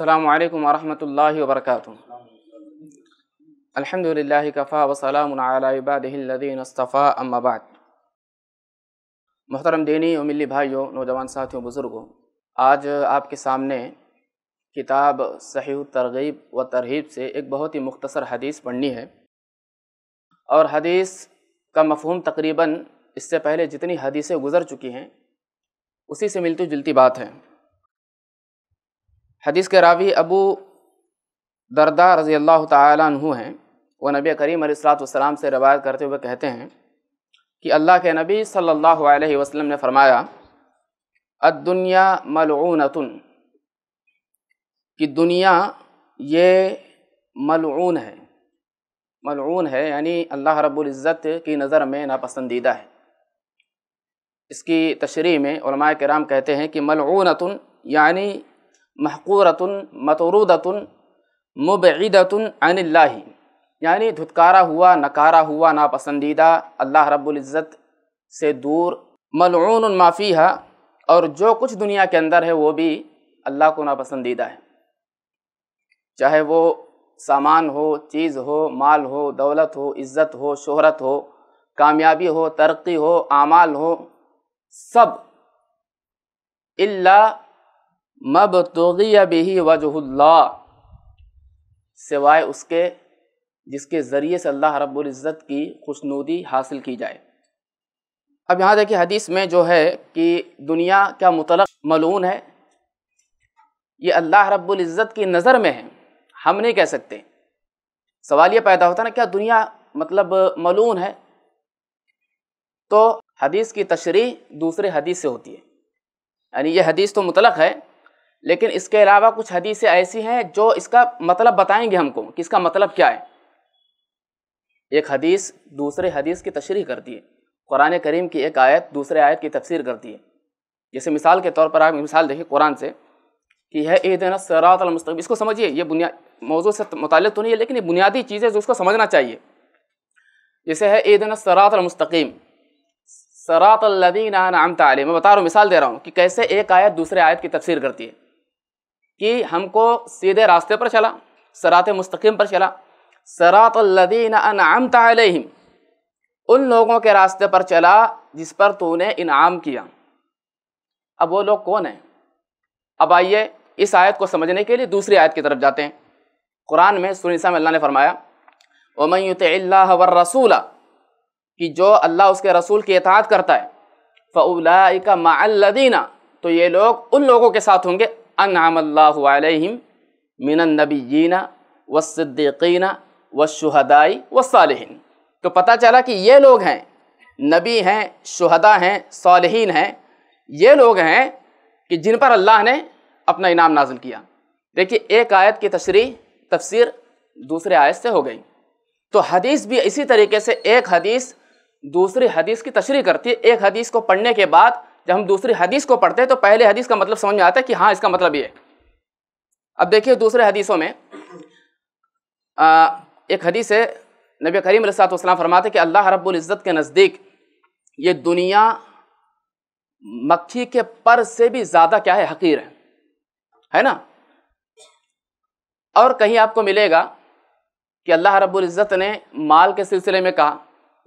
अल्लाम वरहमल वर्क अलहमदिल्ला कफ़ा वसलामबादीनस्तफ़ा अम्माबाद मोहतरम दीनी और मिली भाइयों नौजवान साथियों बुज़ुर्गों आज आपके सामने किताब सही तरगीब व तरहीब से एक बहुत ही मुख्तसर हदीस पढ़नी है और हदीस का मफहम तकरीबन इससे पहले जितनी हदीसें गुज़र चुकी हैं उसी से मिलती जुलती बात है हदीस के रावी अबू दरदा रज़ी अल्लाह तु हैं वो नबी करीम सलाम से रवायत करते हुए कहते हैं कि अल्लाह के नबी सल्लल्लाहु अलैहि वसल्लम ने फरमाया अद्दुनिया मलूनतुन कि दुनिया ये मलून है मलून है यानी अल्लाह इज़्ज़त की नज़र में नापसंदीदा है इसकी तशरी में कराम कहते हैं कि मलूनतुन यानी महकूरतन मतरूदतन मुबदतन अनिल्ला यानी धुतकारा हुआ नकारा हुआ नापसंदीदा अल्लाह रब्ज़त से दूर मलून माफ़ी है और जो कुछ दुनिया के अंदर है वो भी अल्लाह को नापसंदीदा है चाहे वो सामान हो चीज़ हो माल हो दौलत हो इज़्ज़त हो शोहरत हो कामयाबी हो तरक्की हो आमाल हो सब इल्ला मब तोगिया वजहुल्ला सिवाय उसके जिसके ज़रिए से अल्लाह रब्ज़त की खुशनूदी हासिल की जाए अब यहाँ देखिए हदीस में जो है कि दुनिया का मुतलक मलून है ये अल्लाह रब्ज़त की नज़र में है हम नहीं कह सकते सवाल ये पैदा होता ना क्या दुनिया मतलब मलून है तो हदीस की तशरी दूसरे हदीस से होती है यानी ये हदीस तो मुतलक है लेकिन इसके अलावा कुछ हदीसें ऐसी हैं जो इसका मतलब बताएंगे हमको कि इसका मतलब क्या है एक हदीस दूसरे हदीस की तशरी करती है कुरान करीम की एक आयत दूसरे आयत की तफसीर करती है जैसे मिसाल के तौर पर आप मिसाल देखिए कुरान से कि है दिन सरातमस्तब इसको समझिए ये बुनिया मौजू से मुतल तो नहीं है लेकिन ये बुनियादी चीज़ें जो उसको समझना चाहिए जैसे है ईदन सरातमस्तकीम सरातल नाम तम मैं बता रहा हूँ मिसाल दे रहा हूँ कि कैसे एक आयत दूसरे आयत की तफसीर करती है कि हमको सीधे रास्ते पर चला सरात मुस्तकीम पर चला सरात लदीन अनाम तम उन लोगों के रास्ते पर चला जिस पर तूने इनाम किया अब वो लोग कौन हैं अब आइए इस आयत को समझने के लिए दूसरी आयत की तरफ जाते हैं कुरान में सुनिसा में अल्लाह ने फरमाया ओमयुत रसूल कि जो अल्लाह उसके रसूल की एतात करता है फ़ौला का मदीना तो ये लोग उन लोगों के साथ होंगे अनामल्लाम मिनन्नबीन व सिद्दीकीना व शहदाई व सालहन तो पता चला कि ये लोग हैं नबी हैं शहदा हैं सालहीन हैं ये लोग हैं कि जिन पर अल्लाह ने अपना इनाम नाजिल किया देखिए एक आयत की तशरी तफसीर दूसरे आयत से हो गई तो हदीस भी इसी तरीके से एक हदीस दूसरी हदीस की तशरी करती है एक हदीस को पढ़ने के बाद जब हम दूसरी हदीस को पढ़ते हैं तो पहले हदीस का मतलब समझ में आता है कि हाँ इसका मतलब ये अब देखिए दूसरे हदीसों में आ, एक हदीस है नबी करीम सलाम फरमाते कि अल्लाह रब्ज़त के नज़दीक ये दुनिया मक्खी के पर से भी ज़्यादा क्या है हकीर है है ना और कहीं आपको मिलेगा कि अल्लाह रब्ज़त ने माल के सिलसिले में कहा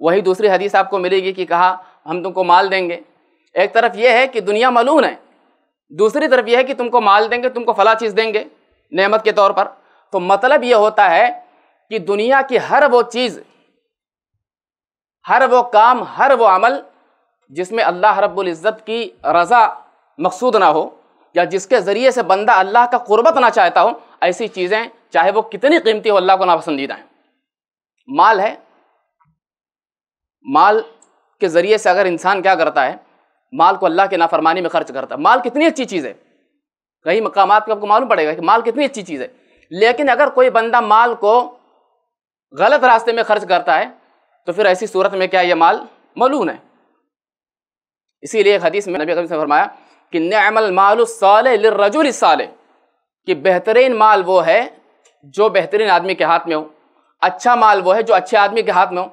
वही दूसरी हदीस आपको मिलेगी कि कहा हम तुमको माल देंगे एक तरफ यह है कि दुनिया मलून है दूसरी तरफ यह है कि तुमको माल देंगे तुमको फला चीज़ देंगे नेमत के तौर पर तो मतलब ये होता है कि दुनिया की हर वो चीज़ हर वो काम हर वो अमल जिसमें अल्लाह रब्बुल इज़्ज़त की रज़ा मकसूद ना हो या जिसके ज़रिए से बंदा अल्लाह का कुर्बत ना चाहता हो ऐसी चीज़ें चाहे वो कितनी कीमती हो अल्लाह को नापसंदीदा हैं माल है माल के ज़रिए से अगर इंसान क्या करता है माल को अल्लाह के नाफरमानी में खर्च करता माल कितनी अच्छी चीज़ है कहीं मकाम पर आपको मालूम पड़ेगा कि माल कितनी अच्छी चीज़ है लेकिन अगर कोई बंदा माल को गलत रास्ते में खर्च करता है तो फिर ऐसी सूरत में क्या यह माल मलून है इसीलिए एक हदीस में नबी ने फरमाया कि नमल माल रजुल साल कि बेहतरीन माल वो है जो बेहतरीन आदमी के हाथ में हो अच्छा माल वो है जो अच्छे आदमी के हाथ में हो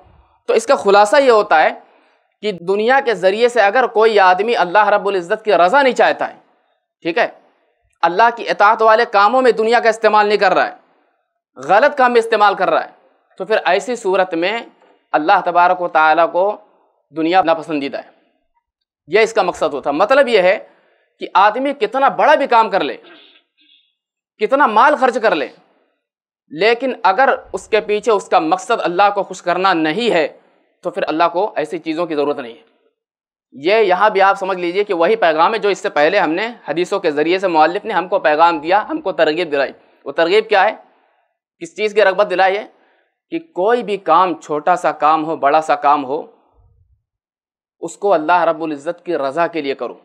तो इसका खुलासा ये होता है कि दुनिया के ज़रिए से अगर कोई आदमी अल्लाह रब्ज़त की रज़ा नहीं चाहता है ठीक है अल्लाह की अतात वाले कामों में दुनिया का इस्तेमाल नहीं कर रहा है गलत काम में इस्तेमाल कर रहा है तो फिर ऐसी सूरत में अल्लाह तबारक व ताली को दुनिया नापसंदीदा है यह इसका मकसद होता मतलब यह है कि आदमी कितना बड़ा भी काम कर ले कितना माल खर्च कर ले लेकिन अगर उसके पीछे उसका मकसद अल्लाह को खुश करना नहीं है तो फिर अल्लाह को ऐसी चीज़ों की ज़रूरत नहीं है ये यहाँ भी आप समझ लीजिए कि वही पैगाम है जो इससे पहले हमने हदीसों के ज़रिए से मालिक ने हमको पैगाम दिया हमको तरगीब दिलाई वो तरगीब क्या है किस चीज़ की रगबत दिलाई है कि कोई भी काम छोटा सा काम हो बड़ा सा काम हो उसको अल्लाह रब्ज़त की रज़ा के लिए करो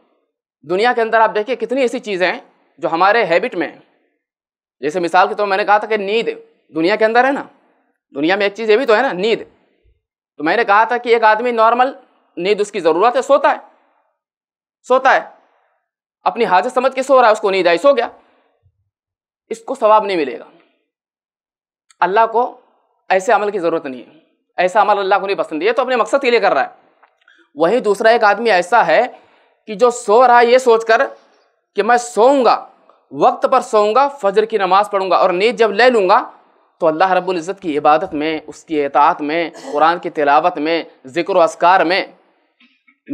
दुनिया के अंदर आप देखिए कितनी ऐसी चीज़ें हैं जो हमारे हैबिट में जैसे मिसाल के तौर तो मैंने कहा था कि नींद दुनिया के अंदर है ना दुनिया में एक चीज़ ये भी तो है ना नींद तो मैंने कहा था कि एक आदमी नॉर्मल नींद उसकी ज़रूरत है सोता है सोता है अपनी हाजत समझ के सो रहा है उसको नींद आई सो गया इसको सवाब नहीं मिलेगा अल्लाह को ऐसे अमल की ज़रूरत नहीं है ऐसा अमल अल्लाह को नहीं पसंद है तो अपने मकसद के लिए कर रहा है वहीं दूसरा एक आदमी ऐसा है कि जो सो रहा है ये सोच कर कि मैं सोऊंगा वक्त पर सोऊंगा फजर की नमाज़ पढ़ूंगा और नींद जब ले लूँगा तो अल्लाह रब्बुल इज़्ज़त की इबादत में उसकी एतात में कुरान की तिलावत में ज़िक्र असकार में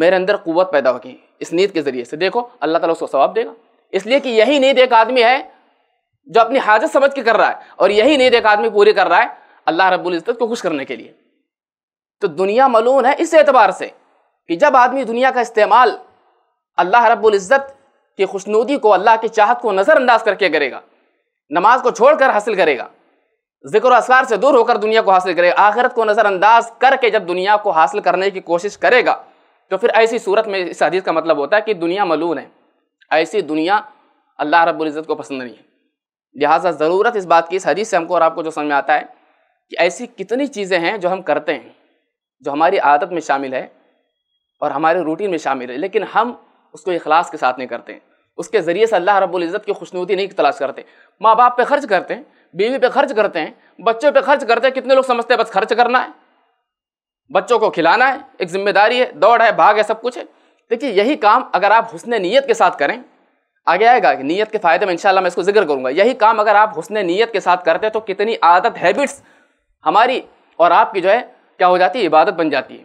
मेरे अंदर क़वत पैदा होगी इस नीयत के ज़रिए से देखो अल्लाह ताला उसको सवाब देगा इसलिए कि यही नीयत एक आदमी है जो अपनी हाजत समझ के कर रहा है और यही नीयत एक आदमी पूरी कर रहा है अल्लाह रब्बुल इज़्ज़त को खुश करने के लिए तो दुनिया मलून है इस एतबार से कि जब आदमी दुनिया का इस्तेमाल अल्लाह रब्बुल इज़्ज़त की खुशनुदी को अल्लाह की चाहत को नज़रअंदाज करके करेगा नमाज को छोड़कर हासिल करेगा जिक्र असकार से दूर होकर दुनिया को हासिल करेगा आखिरत को नज़रअंदाज करके जब दुनिया को हासिल करने की कोशिश करेगा तो फिर ऐसी सूरत में इस हदीस का मतलब होता है कि दुनिया मलून है ऐसी दुनिया अल्लाह रब्ज़त को पसंद नहीं है लिहाजा ज़रूरत इस बात की इस हदीस से हमको और आपको जो समझ में आता है कि ऐसी कितनी चीज़ें हैं जो हम करते हैं जो हमारी आदत में शामिल है और हमारे रूटीन में शामिल है लेकिन हम उसको इखलास के साथ नहीं करते हैं उसके ज़रिए से अल्लाह रब्ज़त की खुशनूती नहीं तलाश करते माँ बाप पर खर्च करते हैं बीवी पे खर्च करते हैं बच्चों पे खर्च करते हैं कितने लोग समझते हैं बस खर्च करना है बच्चों को खिलाना है एक जिम्मेदारी है दौड़ है भाग है सब कुछ है देखिए यही काम अगर आप हुसन नीयत के साथ करें आगे आएगा कि नीयत के फ़ायदे में इंशाल्लाह मैं इसको जिक्र करूंगा यही काम अगर आप हुसन नीयत के साथ करते हैं तो कितनी आदत हैबिट्स हमारी और आपकी जो है क्या हो जाती है इबादत बन जाती है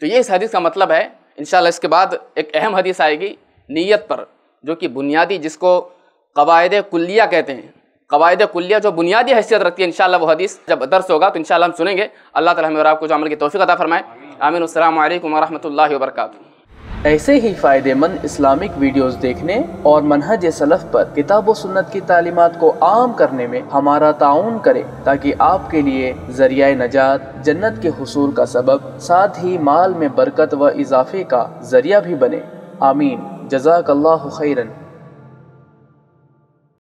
तो ये इस हदीस का मतलब है इन इसके बाद एक अहम हदीस आएगी नीयत पर जो कि बुनियादी जिसको कवायद कुल्लिया कहते हैं कवायद कुल्लिया जो बुनियादी हैसियत रखती है इनशाला वो हदीस जब दर्स होगा तो इनशाला हम सुनेंगे अल्लाह ताला हमें और आपको जमल की तोफ़ी अदा फरमाए आमीन अल्लाम वरहमल ऐसे ही फ़ायदेमंद इस्लामिक वीडियोस देखने और मनहज सलफ़ पर किताब व सुन्नत की तालीमत को आम करने में हमारा ताउन करें ताकि आपके लिए जरिया नजात जन्नत के हसूल का सबब साथ ही माल में बरकत व इजाफे का जरिया भी बने आमीन जजाक खैरन